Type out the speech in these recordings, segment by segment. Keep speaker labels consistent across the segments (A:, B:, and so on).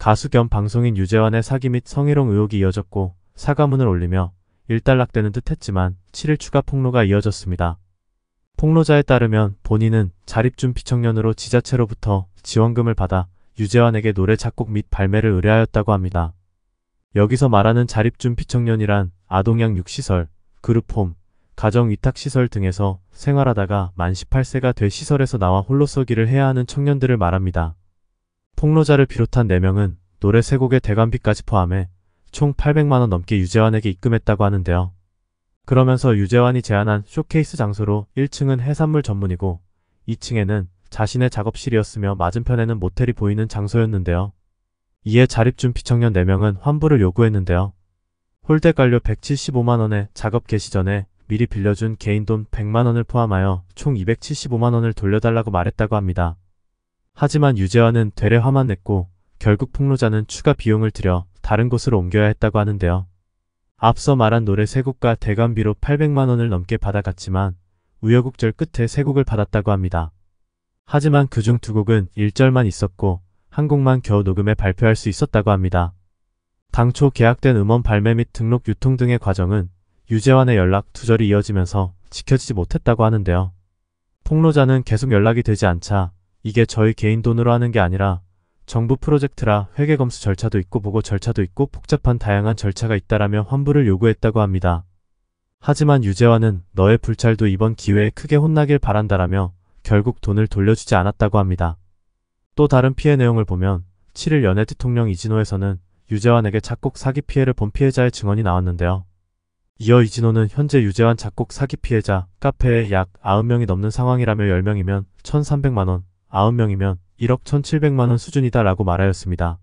A: 가수 겸 방송인 유재환의 사기 및 성희롱 의혹이 이어졌고 사과문을 올리며 일단락되는 듯 했지만 7일 추가 폭로가 이어졌습니다. 폭로자에 따르면 본인은 자립준비 청년으로 지자체로부터 지원금을 받아 유재환에게 노래 작곡 및 발매를 의뢰하였다고 합니다. 여기서 말하는 자립준비 청년이란 아동양육시설, 그룹홈, 가정위탁시설 등에서 생활하다가 만 18세가 될 시설에서 나와 홀로서기를 해야 하는 청년들을 말합니다. 폭로자를 비롯한 4명은 노래 3곡의 대관비까지 포함해 총 800만원 넘게 유재환에게 입금했다고 하는데요. 그러면서 유재환이 제안한 쇼케이스 장소로 1층은 해산물 전문이고 2층에는 자신의 작업실이었으며 맞은편에는 모텔이 보이는 장소였는데요. 이에 자립준비 청년 4명은 환불을 요구했는데요. 홀대 관료 175만원에 작업 개시 전에 미리 빌려준 개인 돈 100만원을 포함하여 총 275만원을 돌려달라고 말했다고 합니다. 하지만 유재환은 되레 화만 냈고 결국 폭로자는 추가 비용을 들여 다른 곳으로 옮겨야 했다고 하는데요. 앞서 말한 노래 세곡과 대관비로 800만원을 넘게 받아갔지만 우여곡절 끝에 세곡을 받았다고 합니다. 하지만 그중 두 곡은 1절만 있었고 한 곡만 겨우 녹음해 발표할 수 있었다고 합니다. 당초 계약된 음원 발매 및 등록 유통 등의 과정은 유재환의 연락 두절이 이어지면서 지켜지지 못했다고 하는데요. 폭로자는 계속 연락이 되지 않자 이게 저희 개인 돈으로 하는 게 아니라 정부 프로젝트라 회계검수 절차도 있고 보고 절차도 있고 복잡한 다양한 절차가 있다라며 환불을 요구했다고 합니다. 하지만 유재환은 너의 불찰도 이번 기회에 크게 혼나길 바란다라며 결국 돈을 돌려주지 않았다고 합니다. 또 다른 피해 내용을 보면 7일 연애 대통령 이진호에서는 유재환에게 작곡 사기 피해를 본 피해자의 증언이 나왔는데요. 이어 이진호는 현재 유재환 작곡 사기 피해자 카페에 약 9명이 넘는 상황이라며 10명이면 1300만원, 9명이면 1억 1,700만원 수준이다라고 말하였습니다.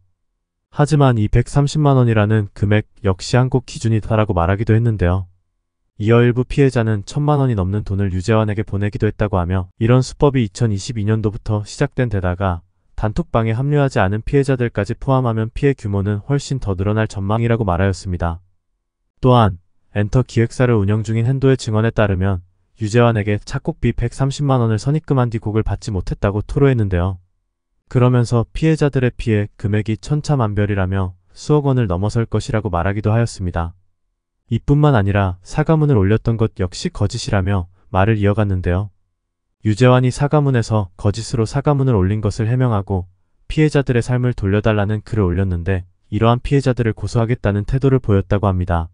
A: 하지만 이 130만원이라는 금액 역시 한국 기준이다라고 말하기도 했는데요. 이어 일부 피해자는 천만 원이 넘는 돈을 유재환에게 보내기도 했다고 하며 이런 수법이 2022년도부터 시작된 데다가 단톡방에 합류하지 않은 피해자들까지 포함하면 피해 규모는 훨씬 더 늘어날 전망이라고 말하였습니다. 또한 엔터 기획사를 운영 중인 핸도의 증언에 따르면 유재환에게 착곡비 130만원을 선입금한 뒤 곡을 받지 못했다고 토로했는데요. 그러면서 피해자들에 피해 금액이 천차만별이라며 수억 원을 넘어설 것이라고 말하기도 하였습니다. 이뿐만 아니라 사과문을 올렸던 것 역시 거짓이라며 말을 이어갔는데요. 유재환이 사과문에서 거짓으로 사과문을 올린 것을 해명하고 피해자들의 삶을 돌려달라는 글을 올렸는데 이러한 피해자들을 고소하겠다는 태도를 보였다고 합니다.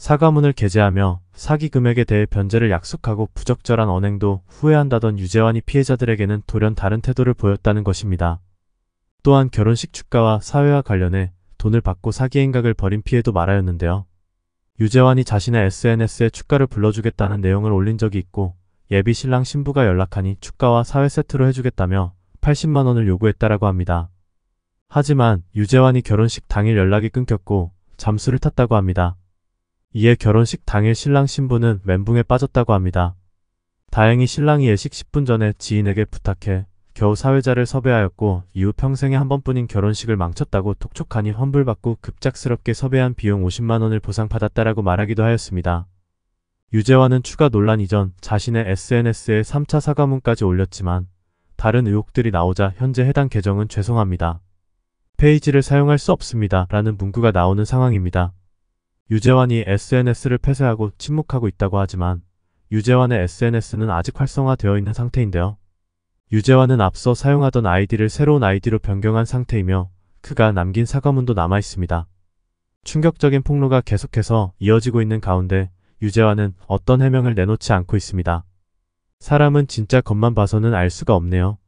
A: 사과문을 게재하며 사기 금액에 대해 변제를 약속하고 부적절한 언행도 후회한다던 유재환이 피해자들에게는 돌연 다른 태도를 보였다는 것입니다. 또한 결혼식 축가와 사회와 관련해 돈을 받고 사기 행각을 벌인 피해도 말하였는데요. 유재환이 자신의 SNS에 축가를 불러주겠다는 내용을 올린 적이 있고 예비 신랑 신부가 연락하니 축가와 사회 세트로 해주겠다며 80만원을 요구했다라고 합니다. 하지만 유재환이 결혼식 당일 연락이 끊겼고 잠수를 탔다고 합니다. 이에 결혼식 당일 신랑 신부는 멘붕에 빠졌다고 합니다. 다행히 신랑이 예식 10분 전에 지인에게 부탁해 겨우 사회자를 섭외하였고 이후 평생에 한 번뿐인 결혼식을 망쳤다고 톡촉하니 환불받고 급작스럽게 섭외한 비용 50만원을 보상받았다라고 말하기도 하였습니다. 유재환은 추가 논란 이전 자신의 SNS에 3차 사과문까지 올렸지만 다른 의혹들이 나오자 현재 해당 계정은 죄송합니다. 페이지를 사용할 수 없습니다. 라는 문구가 나오는 상황입니다. 유재환이 SNS를 폐쇄하고 침묵하고 있다고 하지만 유재환의 SNS는 아직 활성화되어 있는 상태인데요. 유재환은 앞서 사용하던 아이디를 새로운 아이디로 변경한 상태이며 그가 남긴 사과문도 남아있습니다. 충격적인 폭로가 계속해서 이어지고 있는 가운데 유재환은 어떤 해명을 내놓지 않고 있습니다. 사람은 진짜 겉만 봐서는 알 수가 없네요.